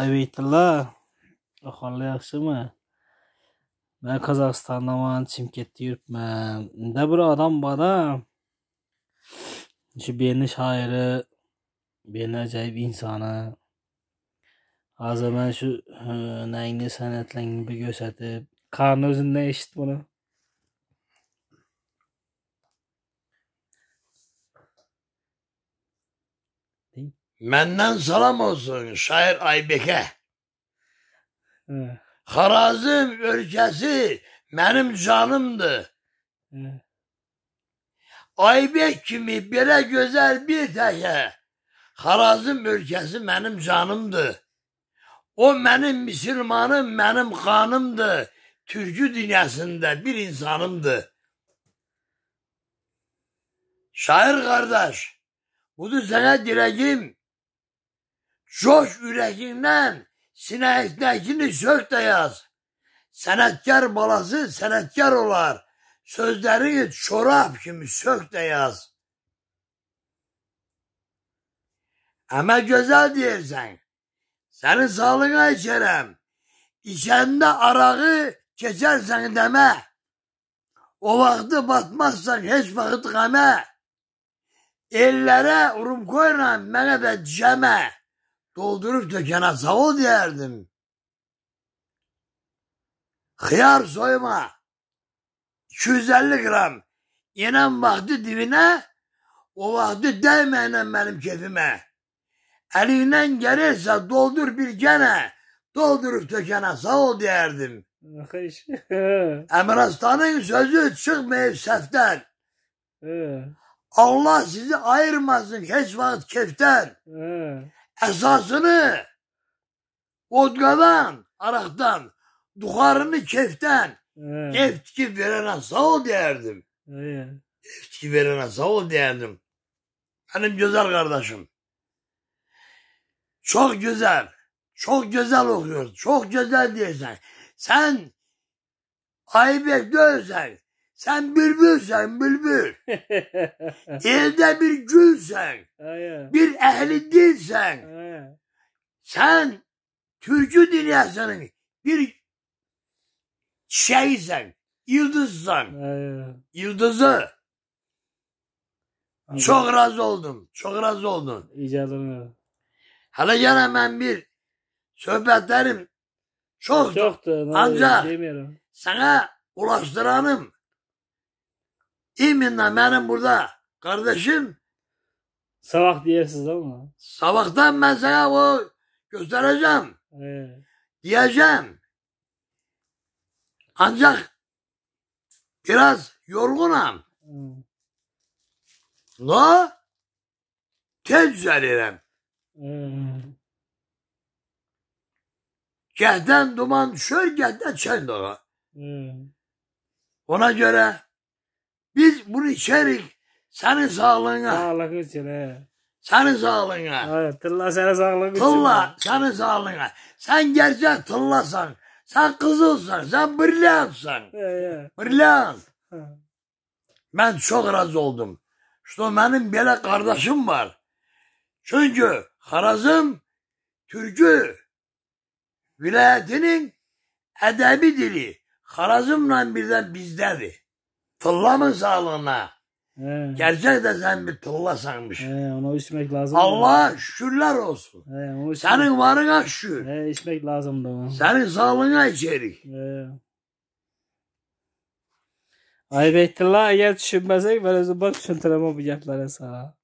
Ayveytilla aholi yaxshimi man qozog'istondaman chimkentda yuribman unda bir odam borda shu beni shoiri beni ajoyib insoni hozir man shu nangni san'atlarni bir ko'rsatib qarni o'zimdan eshit bunu? Məndən salam olsun şair Aybəkə. Hə. Xarazım ölkəsi mənim canımdır. Hı. Hə. Aybək kimi belə gözəl bir təkə Xarazım ölkəsi mənim canımdır. O mənim müsəlmanım, mənim qanımdır. Türkü dünyasında bir insanımdır. Şair qardaş, budur sənə dirəyim. Coş ürəyindən sinəyizdəkini sök də yaz. Sənətkar balası sənətkar olar. Sözləri çorab kimi sök də yaz. Əmə gözəl deyirsən. Səni sağlığa içərəm. İçəndə arağı keçərsən demə. O vaxtı batmazsan heç vaxt qəmə. Ellərə urumqoyla mənə də cəmə. doldurup dökene savul derdin. Hıyar soyma. 250 gram. Yenen vakti dibine, o vakti değmeyen benim kefime. Elinden gelirse doldur bir gene, doldurup dökene sağ ol derdim. Emrastan'ın sözü çıkmayıp seften. Allah sizi ayırmasın hiç vakit keften esasını vodkadan, araktan, duharını keften, evet. kefti verene sağ ol derdim. Evet. Kefti verene sağ ol derdim. Benim güzel kardeşim. Çok güzel. Çok güzel okuyorsun. Çok güzel diyorsun. Sen Aybek Dövsen sen bülbülsen bülbül. Elde bir gülsen. bir ehli dilsen. Sen türkü dünyasının bir şeysen. Yıldızsan. Yıldızı. Anladım. Çok razı oldum. Çok razı oldum. İcadına. Hele gene ben bir sohbetlerim çoktu. Çoktu. Ancak sana ulaştıranım İminle benim burada kardeşim. Sabah diyersiniz ama. Sabahtan ben sana o göstereceğim. Evet. Diyeceğim. Ancak biraz yorgunum. Evet. La tez verirem. Evet. duman düşür, cehden çen doğa. Ona göre Biz bunu içərik sənin sağlığına. Sağlığı üçün, hə. Sənin sağlığına. Hə, tılla sənin sağlığın üçün. Tılla sənin sağlığına. Sən gerçək tıllasan, sən qızılsan, sən brilyantsan. Hə, hə. Brilyant. Hə. Mən çox razı oldum. Что mənim belə qardaşım var. Çünki Xarazım türkü vilayətinin ədəbi dili Xarazımla birdən bizdədir. Tulla mı sağlığına? He. Gerçekten sen bir tılla sanmış. He, onu içmek lazım. Allah şükürler olsun. He, Senin varına şükür. He, içmek lazım da onu. Senin sağlığına içerik. He. Ayıp ettin la eğer düşünmesek ben özüm bak düşüntüremem bu yaplara sana.